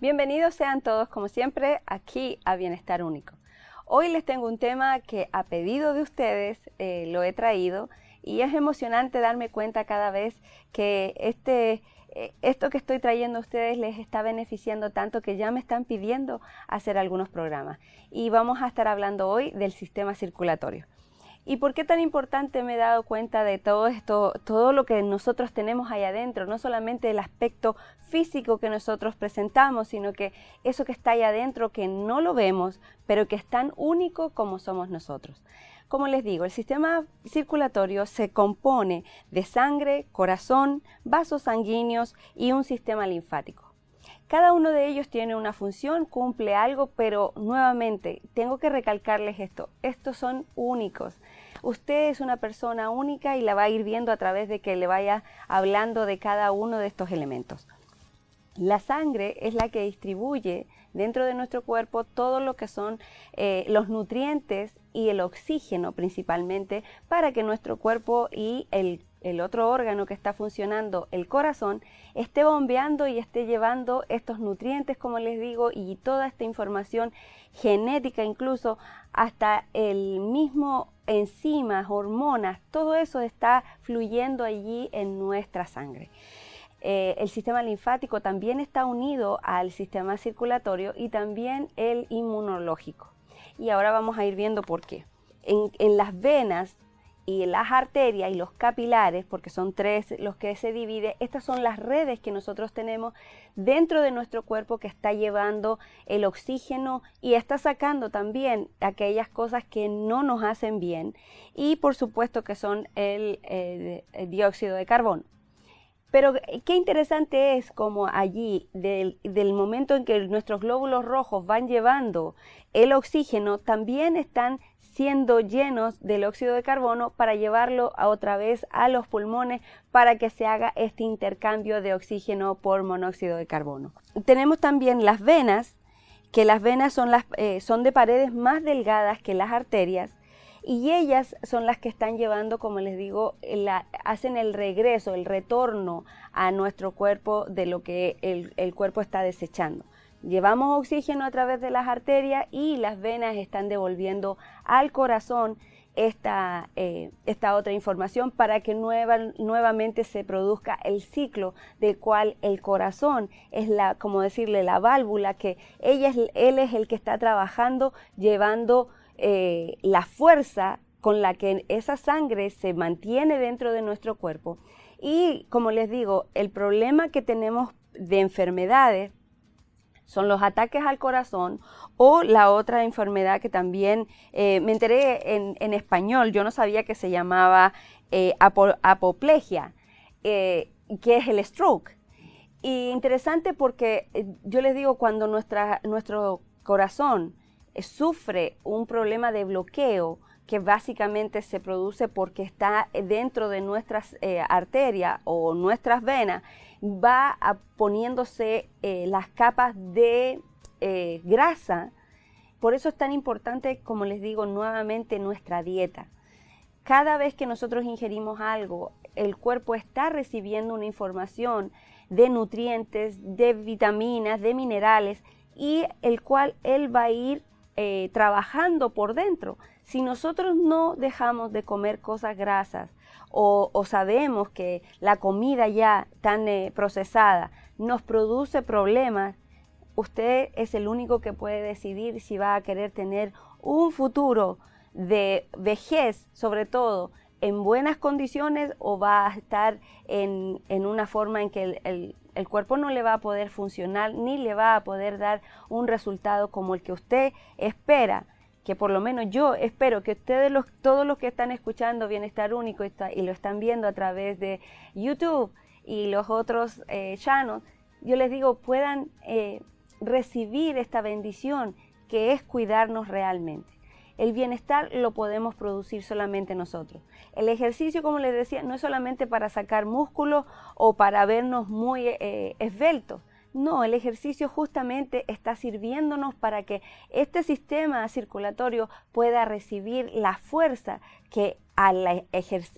Bienvenidos sean todos, como siempre, aquí a Bienestar Único. Hoy les tengo un tema que a pedido de ustedes eh, lo he traído y es emocionante darme cuenta cada vez que este, eh, esto que estoy trayendo a ustedes les está beneficiando tanto que ya me están pidiendo hacer algunos programas. Y vamos a estar hablando hoy del sistema circulatorio. ¿Y por qué tan importante me he dado cuenta de todo esto, todo lo que nosotros tenemos ahí adentro? No solamente el aspecto físico que nosotros presentamos, sino que eso que está ahí adentro que no lo vemos, pero que es tan único como somos nosotros. Como les digo, el sistema circulatorio se compone de sangre, corazón, vasos sanguíneos y un sistema linfático. Cada uno de ellos tiene una función, cumple algo, pero nuevamente tengo que recalcarles esto, estos son únicos. Usted es una persona única y la va a ir viendo a través de que le vaya hablando de cada uno de estos elementos. La sangre es la que distribuye dentro de nuestro cuerpo todo lo que son eh, los nutrientes y el oxígeno principalmente para que nuestro cuerpo y el el otro órgano que está funcionando, el corazón, esté bombeando y esté llevando estos nutrientes, como les digo, y toda esta información genética incluso, hasta el mismo enzimas, hormonas, todo eso está fluyendo allí en nuestra sangre. Eh, el sistema linfático también está unido al sistema circulatorio y también el inmunológico. Y ahora vamos a ir viendo por qué. en las venas y las arterias y los capilares, porque son tres los que se divide, estas son las redes que nosotros tenemos dentro de nuestro cuerpo que está llevando el oxígeno y está sacando también aquellas cosas que no nos hacen bien y por supuesto que son el, el dióxido de carbono. Pero eh, qué interesante es como allí, del, momento en que nuestros glóbulos rojos van llevando el oxígeno, también están siendo llenos del óxido de carbono para llevarlo a otra vez a los pulmones para que se haga este intercambio de oxígeno por monóxido de carbono. Tenemos también las venas, que las venas son, las, eh, son de paredes más delgadas que las arterias y ellas son las que están llevando, como les digo, la, hacen el regreso, el retorno a nuestro cuerpo de lo que el, cuerpo está desechando. Llevamos oxígeno a través de las arterias y las venas están devolviendo al corazón esta, eh, esta, otra información para que nuevamente se produzca el ciclo del cual el corazón es la, como decirle, la válvula que ella es, él es el que está trabajando, llevando eh, la fuerza con la que esa sangre se mantiene dentro de nuestro cuerpo. Y como les digo, el problema que tenemos de enfermedades son los ataques al corazón o la otra enfermedad que también eh, me enteré en, español, yo no sabía que se llamaba eh, apoplegia, eh, que es el stroke. Y interesante porque yo les digo, cuando nuestra, nuestro corazón eh, sufre un problema de bloqueo que básicamente se produce porque está eh, dentro de nuestras eh, arterias o nuestras venas, va poniéndose las capas de grasa. Por eso es tan importante, como les digo nuevamente, nuestra dieta. Cada vez que nosotros ingerimos algo, el cuerpo está recibiendo una información de nutrientes, de vitaminas, de minerales, y el cual él va a ir eh, trabajando por dentro. Si nosotros no dejamos de comer cosas grasas o, sabemos que la comida ya tan eh, procesada nos produce problemas, usted es el único que puede decidir si va a querer tener un futuro de vejez, sobre todo, en buenas condiciones o va a estar en, una forma en que el, el, cuerpo no le va a poder funcionar ni le va a poder dar un resultado como el que usted espera, que por lo menos yo espero que ustedes, los, todos los que están escuchando Bienestar Único y lo están viendo a través de YouTube y los otros eh, channels, yo les digo, puedan eh, recibir esta bendición que es cuidarnos realmente. El bienestar lo podemos producir solamente nosotros. El ejercicio, como les decía, no es solamente para sacar músculo o para vernos muy eh, esbeltos. No, el ejercicio justamente está sirviéndonos para que este sistema circulatorio pueda recibir la fuerza que e-,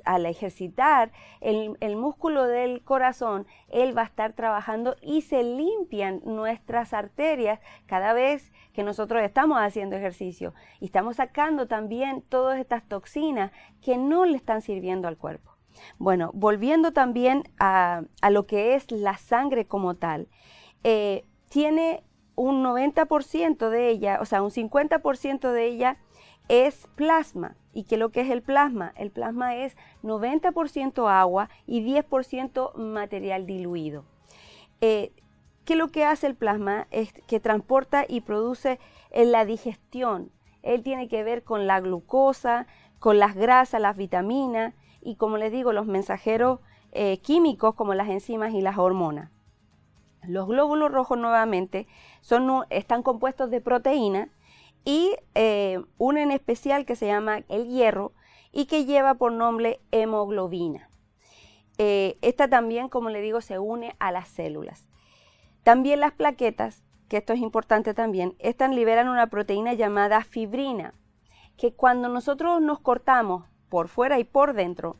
al, ejercitar el, músculo del corazón, él va a estar trabajando y se limpian nuestras arterias cada vez que nosotros estamos haciendo ejercicio y estamos sacando también todas estas toxinas que no le están sirviendo al cuerpo. Bueno, volviendo también a, lo que es la sangre como tal, eh, tiene un 90% de ella, o sea, un 50% de ella es plasma. ¿Y qué es lo que es el plasma? El plasma es 90% agua y 10% material diluido. Eh, ¿Qué es lo que hace el plasma? Es que transporta y produce en eh, la digestión. Él tiene que ver con la glucosa, con las grasas, las vitaminas y, como les digo, los mensajeros eh, químicos como las enzimas y las hormonas. Los glóbulos rojos nuevamente son, están compuestos de proteínas y eh, una en especial que se llama el hierro y que lleva por nombre hemoglobina. Eh, esta también, como le digo, se une a las células. También las plaquetas, que esto es importante también, estas liberan una proteína llamada fibrina, que cuando nosotros nos cortamos por fuera y por dentro,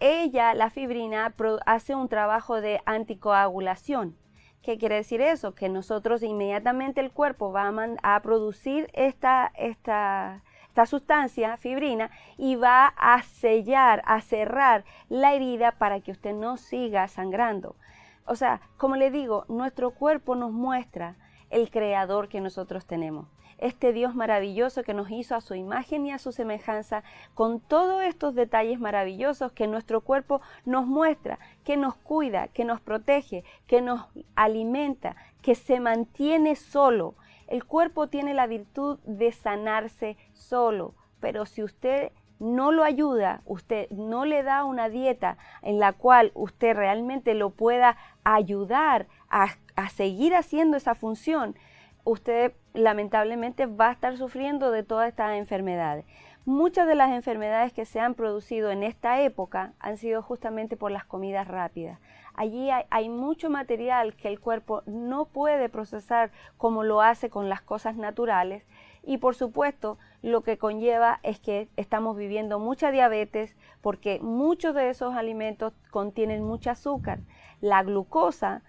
ella, la fibrina, hace un trabajo de anticoagulación ¿Qué quiere decir eso? Que nosotros inmediatamente el cuerpo va a, producir esta, esta, esta sustancia, fibrina, y va a sellar, a cerrar la herida para que usted no siga sangrando. O sea, como le digo, nuestro cuerpo nos muestra el creador que nosotros tenemos este Dios maravilloso que nos hizo a su imagen y a su semejanza, con todos estos detalles maravillosos que nuestro cuerpo nos muestra, que nos cuida, que nos protege, que nos alimenta, que se mantiene solo. El cuerpo tiene la virtud de sanarse solo, pero si usted no lo ayuda, usted no le da una dieta en la cual usted realmente lo pueda ayudar a, a seguir haciendo esa función, usted lamentablemente va a estar sufriendo de todas estas enfermedades. Muchas de las enfermedades que se han producido en esta época han sido justamente por las comidas rápidas. Allí hay, mucho material que el cuerpo no puede procesar como lo hace con las cosas naturales y por supuesto lo que conlleva es que estamos viviendo mucha diabetes porque muchos de esos alimentos contienen mucho azúcar. La glucosa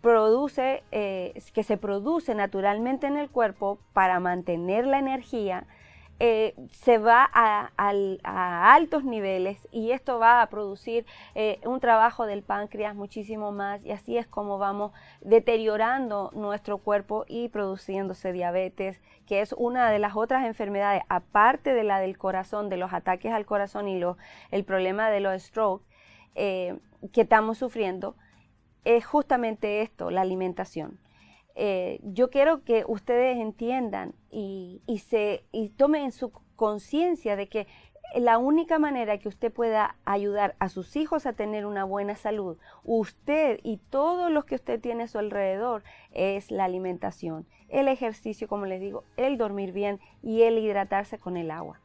produce, eh, que se produce naturalmente en el cuerpo para mantener la energía, eh, se va a, altos niveles y esto va a producir eh, un trabajo del páncreas muchísimo más y así es como vamos deteriorando nuestro cuerpo y produciéndose diabetes, que es una de las otras enfermedades, aparte de la del corazón, de los ataques al corazón y el problema de los strokes que estamos sufriendo es justamente esto, la alimentación. Eh, yo quiero que ustedes entiendan y, se, y tomen en su conciencia de que la única manera que usted pueda ayudar a sus hijos a tener una buena salud, usted y todos los que usted tiene a su alrededor, es la alimentación, el ejercicio, como les digo, el dormir bien y el hidratarse con el agua.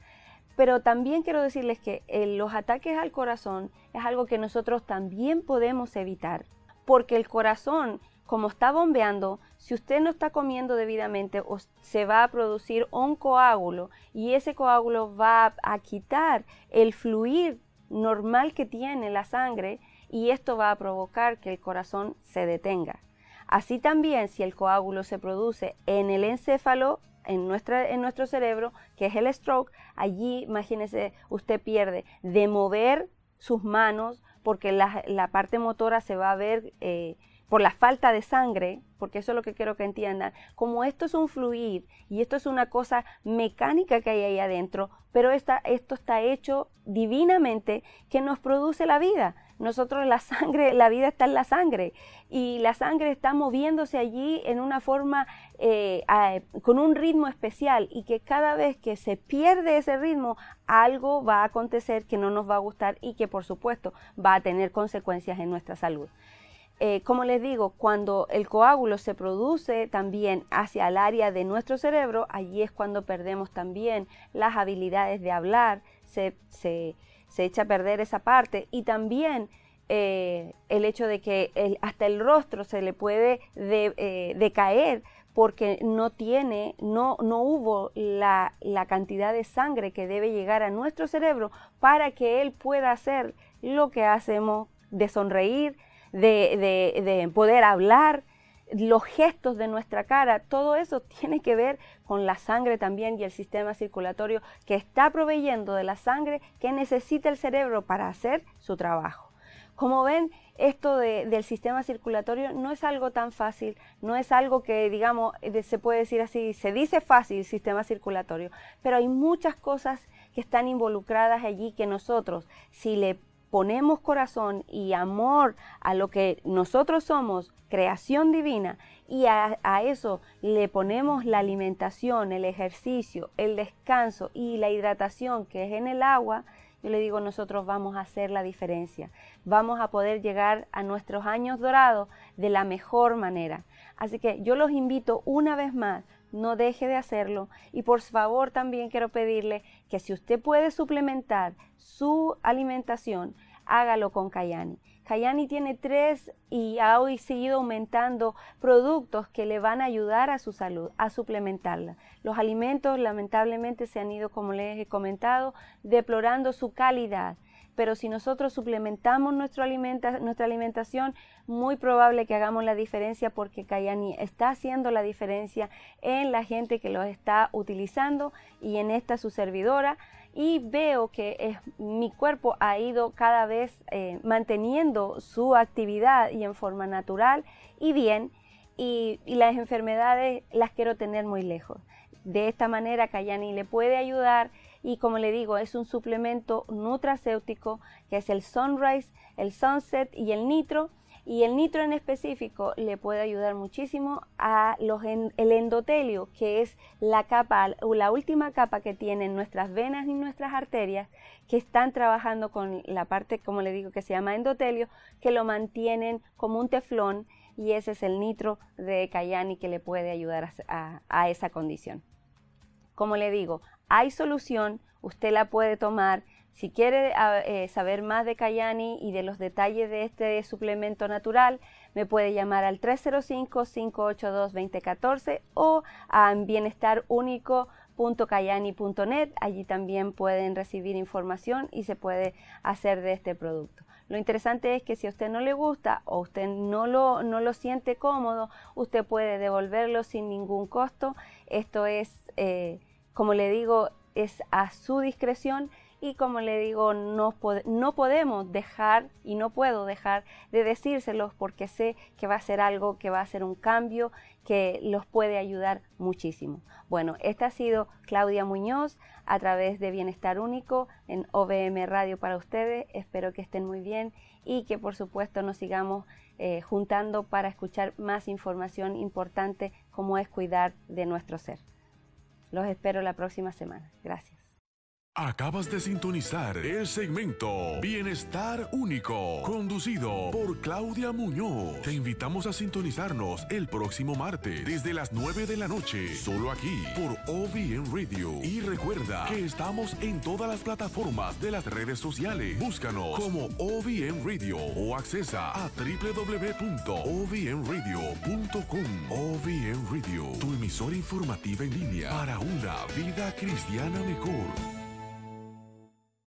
Pero también quiero decirles que eh, los ataques al corazón es algo que nosotros también podemos evitar porque el corazón, como está bombeando, si usted no está comiendo debidamente, se va a producir un coágulo y ese coágulo va a quitar el fluir normal que tiene la sangre y esto va a provocar que el corazón se detenga. Así también, si el coágulo se produce en el encéfalo, en, en nuestro cerebro, que es el stroke, allí, imagínese, usted pierde de mover sus manos, porque la, la parte motora se va a ver eh, por la falta de sangre, porque eso es lo que quiero que entiendan, como esto es un fluid y esto es una cosa mecánica que hay ahí adentro, pero esto está hecho divinamente que nos produce la vida. Nosotros la sangre, la vida está en la sangre y la sangre está moviéndose allí en una forma, eh, con un ritmo especial y que cada vez que se pierde ese ritmo, algo va a acontecer que no nos va a gustar y que por supuesto va a tener consecuencias en nuestra salud. Eh, como les digo, cuando el coágulo se produce también hacia el área de nuestro cerebro, allí es cuando perdemos también las habilidades de hablar, se, echa a perder esa parte y también eh, el hecho de que hasta el rostro se le puede eh, decaer porque no tiene, no, no hubo la cantidad de sangre que debe llegar a nuestro cerebro para que él pueda hacer lo que hacemos de sonreír, de, poder hablar, los gestos de nuestra cara, todo eso tiene que ver con la sangre también y el sistema circulatorio que está proveyendo de la sangre que necesita el cerebro para hacer su trabajo. Como ven, esto del sistema circulatorio no es algo tan fácil, no es algo que, digamos, se puede decir así, se dice fácil sistema circulatorio, pero hay muchas cosas que están involucradas allí que nosotros, si le ponemos corazón y amor a lo que nosotros somos, creación divina, y a, eso le ponemos la alimentación, el ejercicio, el descanso y la hidratación que es en el agua, yo le digo, nosotros vamos a hacer la diferencia. Vamos a poder llegar a nuestros años dorados de la mejor manera. Así que yo los invito una vez más, no deje de hacerlo. Y por favor también quiero pedirle que si usted puede suplementar su alimentación hágalo con Cayani. Cayani tiene tres y ha hoy seguido aumentando productos que le van a ayudar a su salud, a suplementarla. Los alimentos lamentablemente se han ido, como les he comentado, deplorando su calidad. Pero si nosotros suplementamos nuestra alimentación, muy probable que hagamos la diferencia porque Cayani está haciendo la diferencia en la gente que los está utilizando y en esta su servidora y veo que mi cuerpo ha ido cada vez eh, manteniendo su actividad y en forma natural y bien, y, las enfermedades las quiero tener muy lejos. De esta manera, Cayani le puede ayudar y como le digo, es un suplemento nutracéutico que es el Sunrise, el Sunset y el Nitro y el nitro en específico le puede ayudar muchísimo a los el endotelio, que es la capa o la última capa que tienen nuestras venas y nuestras arterias, que están trabajando con la parte, como le digo, que se llama endotelio, que lo mantienen como un teflón y ese es el nitro de Cayani que le puede ayudar a, a esa condición. Como le digo, hay solución, usted la puede tomar si quiere eh, saber más de Cayani y de los detalles de este suplemento natural, me puede llamar al 305-582-2014 o a bienestarúnico.cayani.net. Allí también pueden recibir información y se puede hacer de este producto. Lo interesante es que si a usted no le gusta o usted no lo, siente cómodo, usted puede devolverlo sin ningún costo. Esto es, eh, como le digo, es a su discreción y como le digo, no, podemos dejar y no puedo dejar de decírselos porque sé que va a ser algo que va a ser un cambio que los puede ayudar muchísimo. Bueno, esta ha sido Claudia Muñoz a través de Bienestar Único en OBM Radio para ustedes. Espero que estén muy bien y que por supuesto nos sigamos eh, juntando para escuchar más información importante como es cuidar de nuestro ser. Los espero la próxima semana. Gracias. Acabas de sintonizar el segmento Bienestar Único, conducido por Claudia Muñoz. Te invitamos a sintonizarnos el próximo martes desde las 9 de la noche, solo aquí por OBN Radio. Y recuerda que estamos en todas las plataformas de las redes sociales. Búscanos como OBN Radio o accesa a www.ovnradio.com. OBN Radio, tu emisora informativa en línea para una vida cristiana mejor.